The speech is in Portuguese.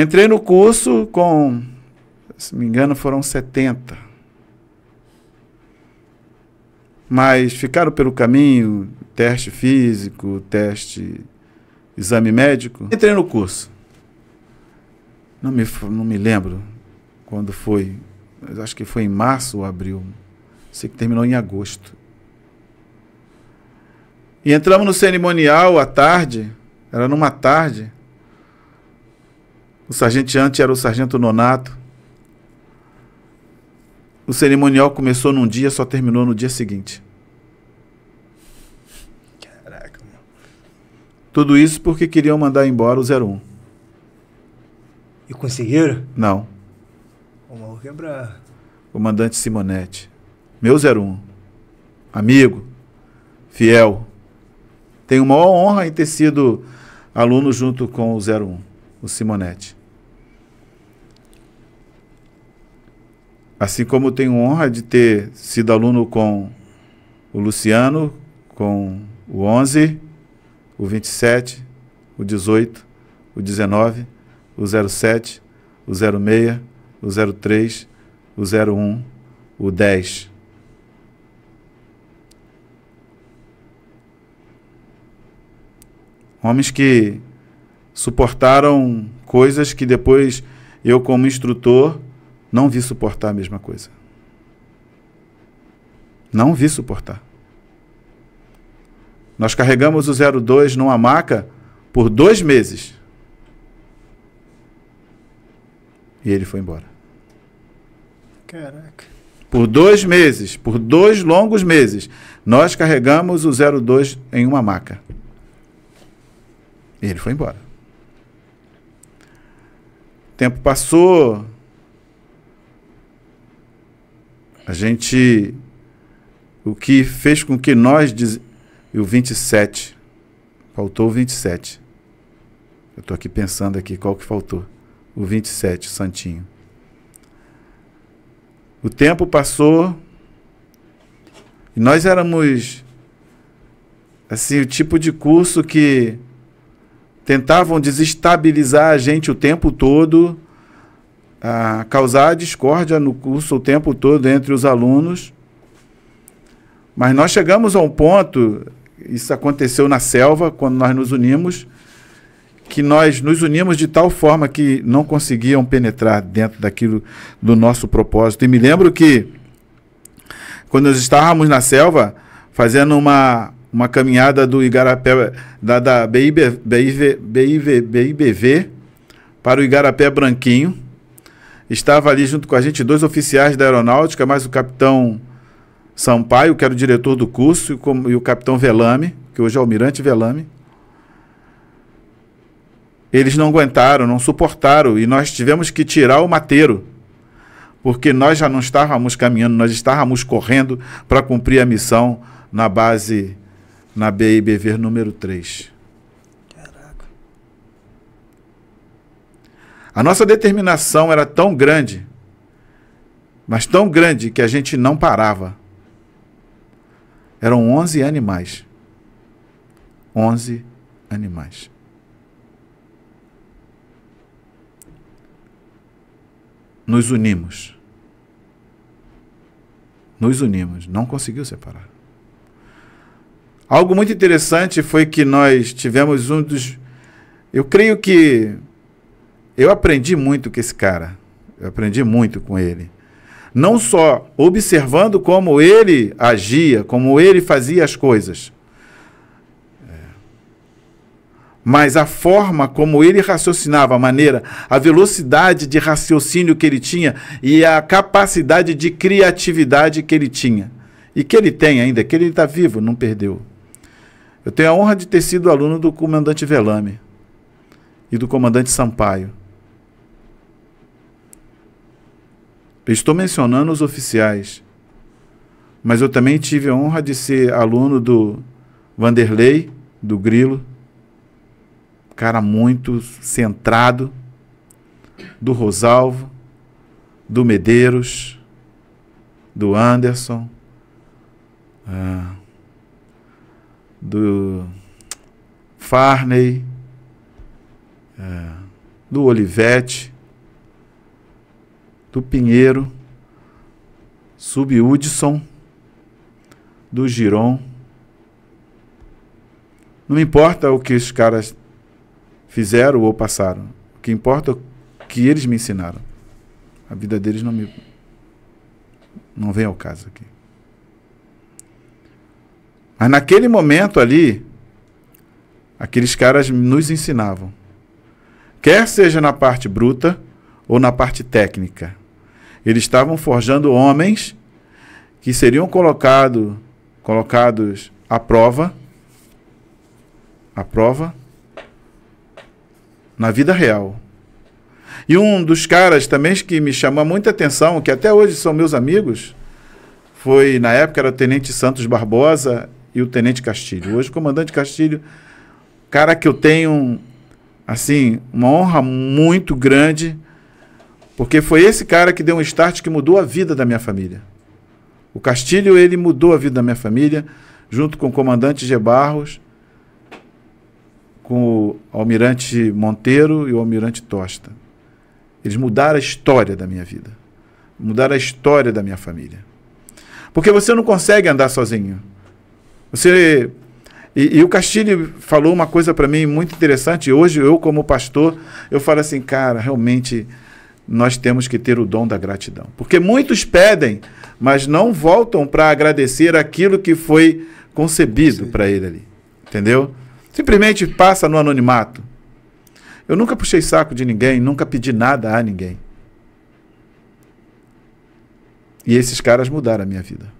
Entrei no curso com, se me engano, foram 70. Mas ficaram pelo caminho teste físico, teste exame médico. Entrei no curso. Não me, não me lembro quando foi, mas acho que foi em março ou abril. Sei que terminou em agosto. E entramos no cerimonial à tarde, era numa tarde. O sargento antes era o sargento Nonato. O cerimonial começou num dia, só terminou no dia seguinte. Caraca, mano. Tudo isso porque queriam mandar embora o 01. E conseguiram? Não. O maluco é bravo. Comandante Simonetti. Meu 01. Amigo. Fiel. Tenho maior honra em ter sido aluno junto com o 01, o Simonetti. Assim como tenho honra de ter sido aluno com o Luciano, com o 11, o 27, o 18, o 19, o 07, o 06, o 03, o 01, o 10. Homens que suportaram coisas que depois eu, como instrutor, não vi suportar a mesma coisa. Não vi suportar. Nós carregamos o 02 numa maca por dois meses. E ele foi embora. Caraca. Por dois meses, por dois longos meses, nós carregamos o 02 em uma maca. E ele foi embora. O tempo passou, A gente. O que fez com que nós. Diz, e o 27. Faltou o 27. Eu estou aqui pensando aqui qual que faltou. O 27, Santinho. O tempo passou. E nós éramos. Assim, o tipo de curso que tentavam desestabilizar a gente o tempo todo a causar discórdia no curso o tempo todo entre os alunos. Mas nós chegamos a um ponto, isso aconteceu na selva, quando nós nos unimos, que nós nos unimos de tal forma que não conseguiam penetrar dentro daquilo do nosso propósito. E me lembro que, quando nós estávamos na selva, fazendo uma, uma caminhada do Igarapé, da, da BIB, BIBV, para o Igarapé Branquinho, Estava ali junto com a gente dois oficiais da aeronáutica, mais o capitão Sampaio, que era o diretor do curso, e o capitão Velame, que hoje é o almirante Velame. Eles não aguentaram, não suportaram, e nós tivemos que tirar o mateiro, porque nós já não estávamos caminhando, nós estávamos correndo para cumprir a missão na base, na BIBV número 3. A nossa determinação era tão grande, mas tão grande que a gente não parava. Eram 11 animais. 11 animais. Nos unimos. Nos unimos. Não conseguiu separar. Algo muito interessante foi que nós tivemos um dos. Eu creio que eu aprendi muito com esse cara. Eu aprendi muito com ele. Não só observando como ele agia, como ele fazia as coisas, é, mas a forma como ele raciocinava, a maneira, a velocidade de raciocínio que ele tinha e a capacidade de criatividade que ele tinha. E que ele tem ainda, que ele está vivo, não perdeu. Eu tenho a honra de ter sido aluno do comandante Velame e do comandante Sampaio. Eu estou mencionando os oficiais, mas eu também tive a honra de ser aluno do Vanderlei, do Grilo, cara muito centrado, do Rosalvo, do Medeiros, do Anderson, ah, do Farney, ah, do Olivetti, do Pinheiro, Hudson, do Giron. Não importa o que os caras fizeram ou passaram. O que importa é o que eles me ensinaram. A vida deles não me. Não vem ao caso aqui. Mas naquele momento ali, aqueles caras nos ensinavam. Quer seja na parte bruta ou na parte técnica. Eles estavam forjando homens que seriam colocado, colocados à prova, à prova, na vida real. E um dos caras também que me chamou muita atenção, que até hoje são meus amigos, foi, na época, era o Tenente Santos Barbosa e o Tenente Castilho. Hoje, o Comandante Castilho, cara que eu tenho, assim, uma honra muito grande porque foi esse cara que deu um start que mudou a vida da minha família. O Castilho, ele mudou a vida da minha família, junto com o comandante G. Barros, com o almirante Monteiro e o almirante Tosta. Eles mudaram a história da minha vida. Mudaram a história da minha família. Porque você não consegue andar sozinho. Você e, e, o Castilho falou uma coisa para mim muito interessante. Hoje, eu, como pastor, eu falo assim, cara, realmente nós temos que ter o dom da gratidão. Porque muitos pedem, mas não voltam para agradecer aquilo que foi concebido para ele ali. Entendeu? Simplesmente passa no anonimato. Eu nunca puxei saco de ninguém, nunca pedi nada a ninguém. E esses caras mudaram a minha vida.